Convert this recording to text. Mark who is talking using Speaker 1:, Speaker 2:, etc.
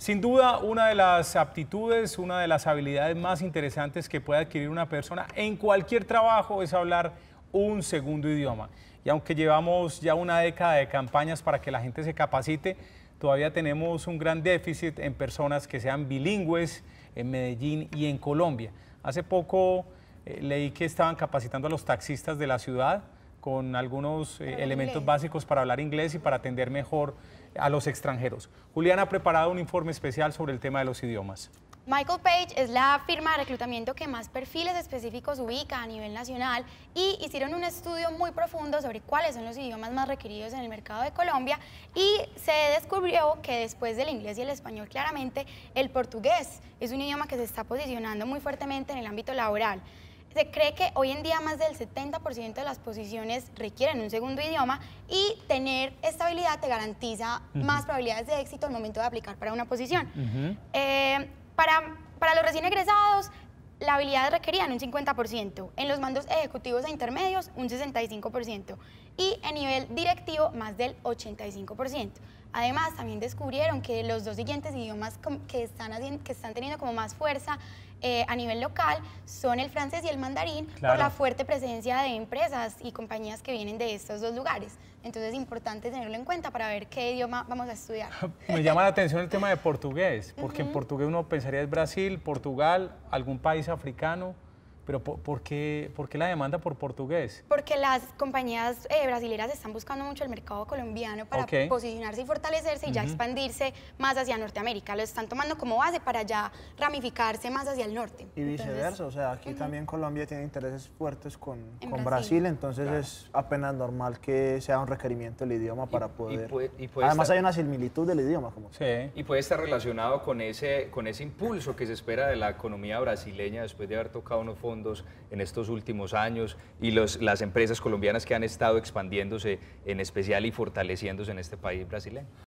Speaker 1: Sin duda, una de las aptitudes, una de las habilidades más interesantes que puede adquirir una persona en cualquier trabajo es hablar un segundo idioma. Y aunque llevamos ya una década de campañas para que la gente se capacite, todavía tenemos un gran déficit en personas que sean bilingües en Medellín y en Colombia. Hace poco eh, leí que estaban capacitando a los taxistas de la ciudad con algunos eh, elementos básicos para hablar inglés y para atender mejor a los extranjeros. Juliana ha preparado un informe especial sobre el tema de los idiomas.
Speaker 2: Michael Page es la firma de reclutamiento que más perfiles específicos ubica a nivel nacional y hicieron un estudio muy profundo sobre cuáles son los idiomas más requeridos en el mercado de Colombia y se descubrió que después del inglés y el español claramente el portugués es un idioma que se está posicionando muy fuertemente en el ámbito laboral se cree que hoy en día más del 70% de las posiciones requieren un segundo idioma y tener esta habilidad te garantiza más probabilidades de éxito al momento de aplicar para una posición. Eh, para, para los recién egresados, la habilidad requería un 50%, en los mandos ejecutivos e intermedios un 65% y en nivel directivo más del 85%. Además, también descubrieron que los dos siguientes idiomas que están, que están teniendo como más fuerza eh, a nivel local son el francés y el mandarín por la fuerte presencia de empresas y compañías que vienen de estos dos lugares. Entonces es importante tenerlo en cuenta para ver qué idioma vamos a estudiar.
Speaker 1: Me llama la atención el tema de portugués, porque en portugués uno pensaría es Brasil, Portugal, algún país africano. Pero ¿por, qué, ¿por, qué, la demanda por portugués?
Speaker 2: Porque las compañías eh, brasileras están buscando mucho el mercado colombiano para posicionarse y fortalecerse y ya expandirse más hacia Norteamérica. Lo están tomando como base para ya ramificarse más hacia el norte. Y viceversa,
Speaker 1: o sea, aquí también Colombia tiene intereses fuertes con, con Brasil. entonces es apenas normal que sea un requerimiento el idioma para poder... Y Además hay una similitud del idioma. Como sí. Y puede estar relacionado con ese, con ese impulso que se espera de la economía brasileña después de haber tocado unos fondos en estos últimos años y las empresas colombianas que han estado expandiéndose en especial y fortaleciéndose en este país brasileño.